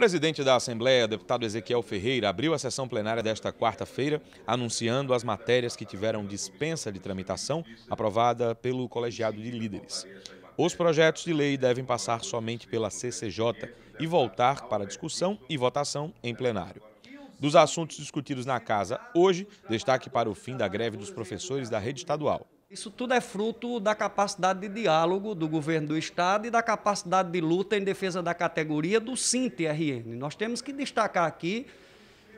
presidente da Assembleia, deputado Ezequiel Ferreira, abriu a sessão plenária desta quarta-feira, anunciando as matérias que tiveram dispensa de tramitação aprovada pelo colegiado de líderes. Os projetos de lei devem passar somente pela CCJ e voltar para discussão e votação em plenário. Dos assuntos discutidos na casa hoje, destaque para o fim da greve dos professores da rede estadual. Isso tudo é fruto da capacidade de diálogo do governo do Estado e da capacidade de luta em defesa da categoria do SINTRN. Nós temos que destacar aqui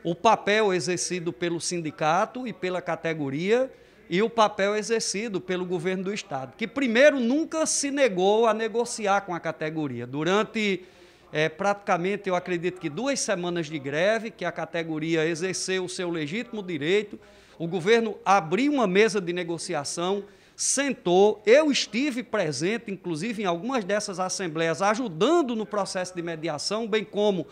o papel exercido pelo sindicato e pela categoria e o papel exercido pelo governo do Estado, que primeiro nunca se negou a negociar com a categoria. Durante é, praticamente, eu acredito que duas semanas de greve, que a categoria exerceu o seu legítimo direito o governo abriu uma mesa de negociação, sentou, eu estive presente, inclusive, em algumas dessas assembleias, ajudando no processo de mediação, bem como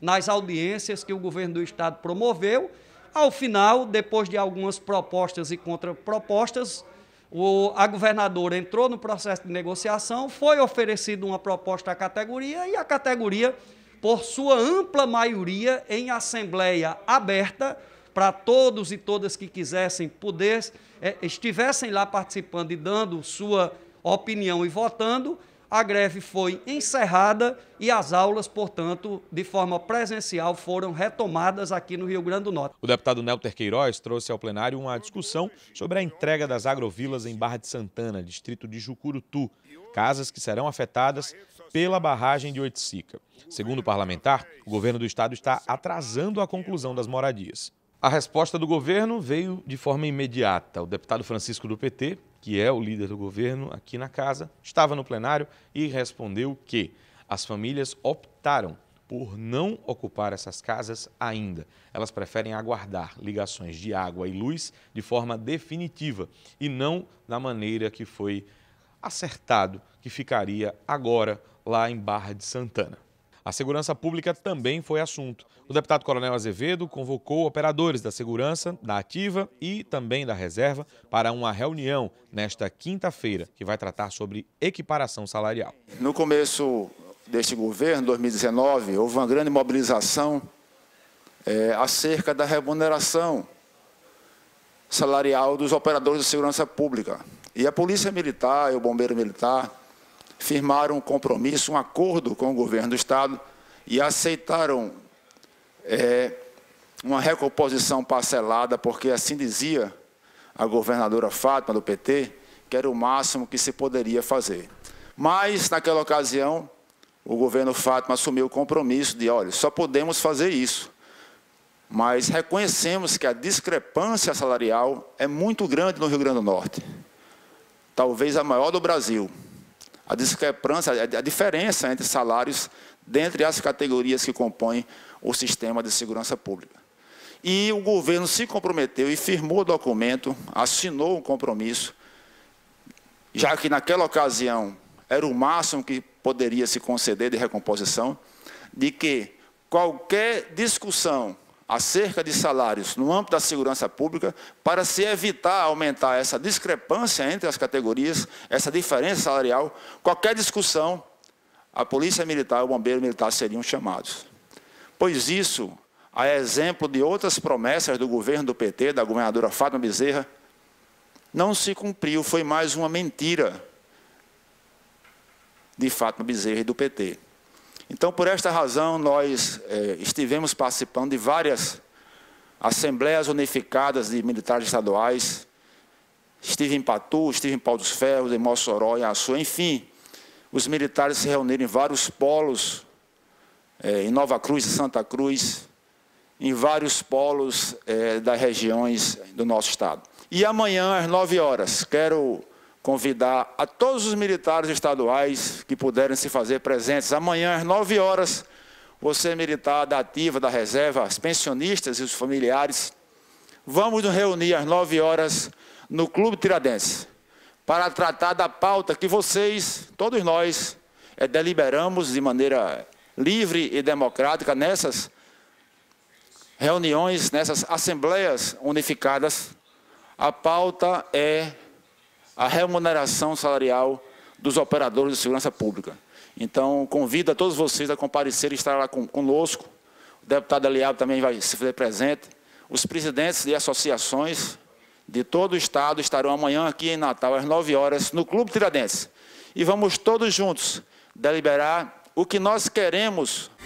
nas audiências que o governo do Estado promoveu. Ao final, depois de algumas propostas e contrapropostas, o, a governadora entrou no processo de negociação, foi oferecida uma proposta à categoria e a categoria, por sua ampla maioria, em assembleia aberta, para todos e todas que quisessem poder, é, estivessem lá participando e dando sua opinião e votando, a greve foi encerrada e as aulas, portanto, de forma presencial, foram retomadas aqui no Rio Grande do Norte. O deputado Nelter Queiroz trouxe ao plenário uma discussão sobre a entrega das agrovilas em Barra de Santana, distrito de Jucurutu, casas que serão afetadas pela barragem de Oiticica. Segundo o parlamentar, o governo do estado está atrasando a conclusão das moradias. A resposta do governo veio de forma imediata. O deputado Francisco do PT, que é o líder do governo aqui na casa, estava no plenário e respondeu que as famílias optaram por não ocupar essas casas ainda. Elas preferem aguardar ligações de água e luz de forma definitiva e não da maneira que foi acertado que ficaria agora lá em Barra de Santana. A segurança pública também foi assunto. O deputado Coronel Azevedo convocou operadores da segurança, da ativa e também da reserva para uma reunião nesta quinta-feira, que vai tratar sobre equiparação salarial. No começo deste governo, 2019, houve uma grande mobilização é, acerca da remuneração salarial dos operadores da segurança pública. E a Polícia Militar e o Bombeiro Militar firmaram um compromisso, um acordo com o governo do Estado e aceitaram é, uma recomposição parcelada, porque assim dizia a governadora Fátima do PT, que era o máximo que se poderia fazer. Mas, naquela ocasião, o governo Fátima assumiu o compromisso de, olha, só podemos fazer isso. Mas reconhecemos que a discrepância salarial é muito grande no Rio Grande do Norte. Talvez a maior do Brasil a discrepância, a diferença entre salários dentre as categorias que compõem o sistema de segurança pública. E o governo se comprometeu e firmou o documento, assinou um compromisso, já que naquela ocasião era o máximo que poderia se conceder de recomposição, de que qualquer discussão acerca de salários no âmbito da segurança pública para se evitar aumentar essa discrepância entre as categorias, essa diferença salarial. Qualquer discussão, a polícia militar e o bombeiro militar seriam chamados. Pois isso, a exemplo de outras promessas do governo do PT, da governadora Fátima Bezerra, não se cumpriu, foi mais uma mentira de Fátima Bezerra e do PT. Então, por esta razão, nós é, estivemos participando de várias assembleias unificadas de militares estaduais. Estive em Patu, estive em Pau dos Ferros, em Mossoró, em Açu, enfim. Os militares se reuniram em vários polos, é, em Nova Cruz e Santa Cruz, em vários polos é, das regiões do nosso estado. E amanhã, às 9 horas, quero convidar a todos os militares estaduais que puderem se fazer presentes. Amanhã, às 9 horas, você, é militar da ativa, da reserva, as pensionistas e os familiares, vamos nos reunir às 9 horas no Clube Tiradentes para tratar da pauta que vocês, todos nós, é, deliberamos de maneira livre e democrática nessas reuniões, nessas assembleias unificadas. A pauta é a remuneração salarial dos operadores de segurança pública. Então, convido a todos vocês a comparecer e estar lá com, conosco. O deputado Aliado também vai se fazer presente. Os presidentes de associações de todo o Estado estarão amanhã aqui em Natal, às 9 horas, no Clube Tiradentes. E vamos todos juntos deliberar o que nós queremos